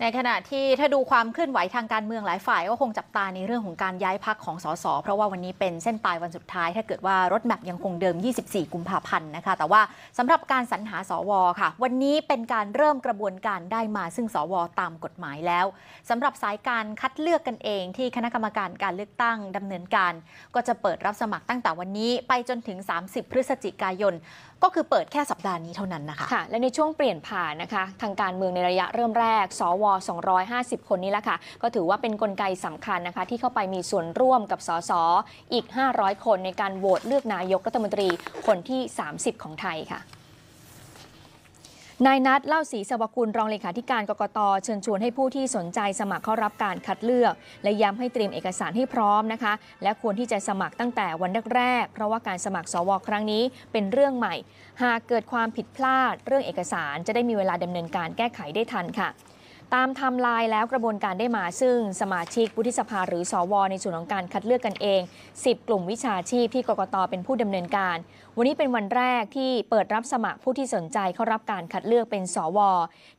ในขณะที่ถ้าดูความเคลื่อนไหวทางการเมืองหลายฝ่าย ก็คงจับตาในเรื่องของการย้ายพักของสสเพราะว่าวันนี้เป็นเส้นตายวันสุดท้าย ถ้าเกิดว่ารถแมพยังคงเดิม 24 กุมภาพันธ์นะคะแต่ว่าสำหรับการสรรหาสวค่ะ วันนี้เป็นการเริ่มกระบวนการได้มาซึ่งสว ตามกฎหมายแล้ว สำหรับสายการคัดเลือกกันเองที่คณะกรรมการการเลือกตั้งดำเนินการ ก็จะเปิดรับสมัครตั้งแต่วันนี้ไปจนถึง 30 พฤศจิกายน ก็คือเปิดแค่สัปดาห์นี้เท่านั้นนะคะค่ะและในช่วงเปลี่ยนผ่านนะคะทางการเมืองในระยะเริ่มแรกสว250 คนนี้แหละค่ะ ก็ถือว่าเป็นนกลไกสำคัญนะคะ ที่เข้าไปมีส่วนร่วมกับสสออีก 500 คนในการโหวตเลือกนายกรัฐมนตรีคนที่ 30 ของไทยค่ะ นายนัดเล่าศรีสวกุลรองเลขาธิการกรกตเชิญชวนให้ผู้ที่สนใจสมัครเข้ารับการคัดเลือก และย้ำให้เตรียมเอกสารให้พร้อมนะคะ และควรที่จะสมัครตั้งแต่วันแรกๆเพราะว่าการสมัครสว ครั้งนี้เป็นเรื่องใหม่ หากเกิดความผิดพลาดเรื่องเอกสารจะได้มีเวลาดำเนินการแก้ไขได้ทันค่ะตามทำลายแล้วกระบวนการได้มา ซึ่งสมาชิกวุฒิสภาหรือสอวในส่วนของการคัดเลือกกันเอง 10 กลุ่มวิชาชีพที่กกตเป็นผู้ดำเนินการ วันนี้เป็นวันแรกที่เปิดรับสมัครผู้ที่สนใจเข้ารับการคัดเลือกเป็นสอว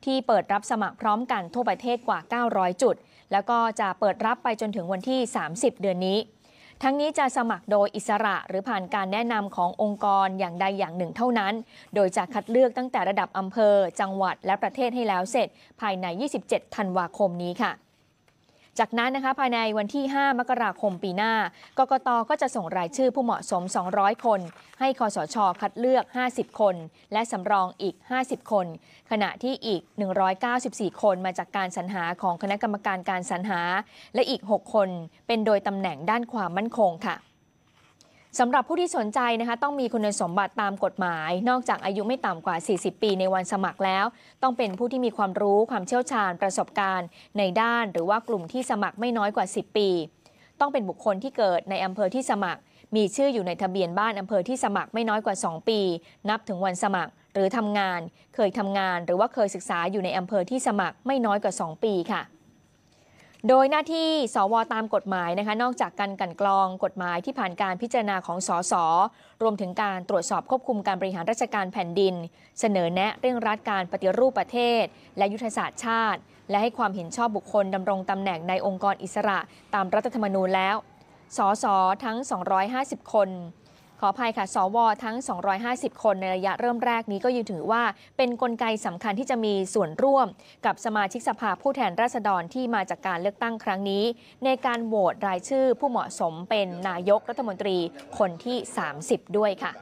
ที่เปิดรับสมัครพร้อมกันทั่วประเทศกว่า 900 จุด แล้วก็จะเปิดรับไปจนถึงวันที่ 30 เดือนนี้ทั้งนี้จะสมัครโดยอิสระหรือผ่านการแนะนำขององค์กรอย่างใดอย่างหนึ่งเท่านั้น โดยจะคัดเลือกตั้งแต่ระดับอำเภอ จังหวัดและประเทศให้แล้วเสร็จ ภายใน 27 ธันวาคมนี้ค่ะจากนั้นนะคะ ภายในวันที่ 5 มกราคมปีหน้า กกต ก็จะส่งรายชื่อผู้เหมาะสม 200 คน ให้คอสช คัดเลือก 50 คน และสำรองอีก 50 คน ขณะที่อีก 194 คนมาจากการสรรหาของคณะกรรมการการสรรหา และอีก 6 คนเป็นโดยตำแหน่งด้านความมั่นคงค่ะสำหรับผู้ที่สนใจนะคะต้องมีคุณสมบัติตามกฎหมาย นอกจากอายุไม่ต่ำกว่า 40 ปีในวันสมัครแล้ว ต้องเป็นผู้ที่มีความรู้ความเชี่ยวชาญประสบการณ์ในด้านหรือว่ากลุ่มที่สมัครไม่น้อยกว่า 10 ปี ต้องเป็นบุคคลที่เกิดในอำเภอที่สมัคร มีชื่ออยู่ในทะเบียนบ้านอำเภอที่สมัครไม่น้อยกว่า 2 ปี นับถึงวันสมัคร หรือทำงานเคยทำงานหรือว่าเคยศึกษาอยู่ในอำเภอที่สมัครไม่น้อยกว่า 2 ปีค่ะโดยหน้าที่สวตามกฎหมายนะคะนอกจากการกันกรองกฎหมายที่ผ่านการพิจารณาของสส รวมถึงการตรวจสอบควบคุมการบริหารราชการแผ่นดิน เสนอแนะเรื่องรัดการปฏิรูปประเทศและยุทธศาสตร์ชาติ และให้ความเห็นชอบบุคคลดำรงตำแหน่งในองค์กรอิสระตามรัฐธรรมนูญแล้ว สสทั้ง 250 คนขออภัยค่ะ สวทั้ง 250 คนในระยะเริ่มแรกนี้ก็ยังถือว่า เป็นนกลไกสำคัญที่จะมีส่วนร่วม กับสมาชิกสภาผู้แทนราษฎรที่มาจากการเลือกตั้งครั้งนี้ ในการโหวตรายชื่อผู้เหมาะสมเป็นนายกรัฐมนตรีคนที่ 30 ด้วยค่ะ